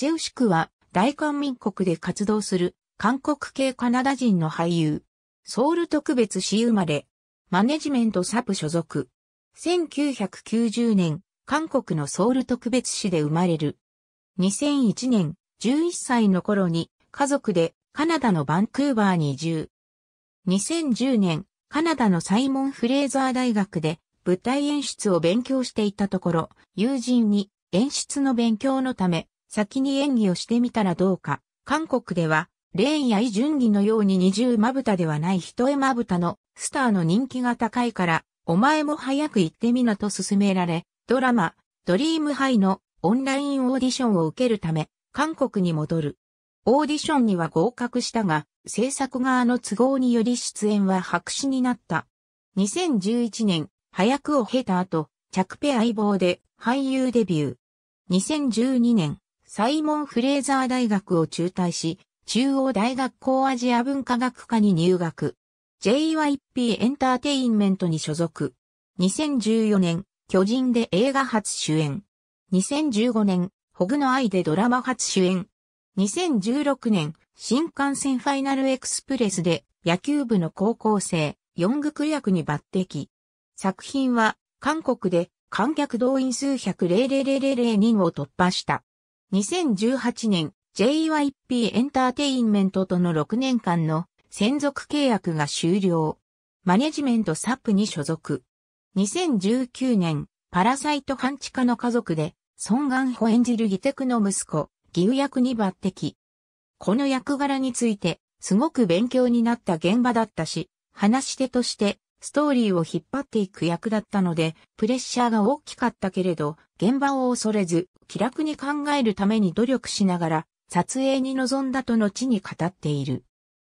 チェウシクは大韓民国で活動する韓国系カナダ人の俳優。ソウル特別市生まれ。マネジメントサブ所属。1990年、韓国のソウル特別市で生まれる。2001年、11歳の頃に家族でカナダのバンクーバーに移住。2010年、カナダのサイモン・フレーザー大学で舞台演出を勉強していたところ、友人に演出の勉強のため先に演技をしてみたらどうか。韓国では、レーンやイ・ジュンギのように二重まぶたではない一重まぶたのスターの人気が高いから、お前も早く行ってみなと勧められ、ドラマ、ドリームハイのオンラインオーディションを受けるため、韓国に戻る。オーディションには合格したが、制作側の都合により出演は白紙になった。2011年、早くを経た後、着ペ相棒で俳優デビュー。2012年、サイモン・フレーザー大学を中退し、中央大学校アジア文化学科に入学。JYP エンターテインメントに所属。2014年、巨人で映画初主演。2015年、ホグの愛でドラマ初主演。2016年、新幹線ファイナルエクスプレスで野球部の高校生、四ク役に抜擢。作品は、韓国で観客動員数100,000人を突破した。2018年 JYP エンターテインメントとの6年間の専属契約が終了。マネジメントサップに所属。2019年、パラサイト半地下の家族で、ソン・ガンホ演じるギテクの息子、ギウ役に抜擢。この役柄について、すごく勉強になった現場だったし、話し手として、ストーリーを引っ張っていく役だったので、プレッシャーが大きかったけれど、現場を恐れず、気楽に考えるために努力しながら、撮影に臨んだと後に語っている。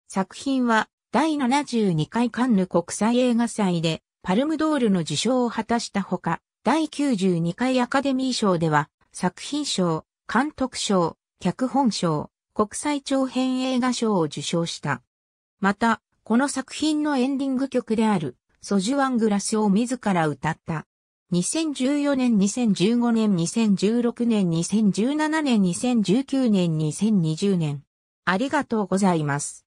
作品は、第72回カンヌ国際映画祭で、パルムドールの受賞を果たしたほか、第92回アカデミー賞では、作品賞、監督賞、脚本賞、国際長編映画賞を受賞した。また、この作品のエンディング曲である、ソジュワングラスを自ら歌った。2014年、2015年、2016年、2017年、2019年、2020年。ありがとうございます。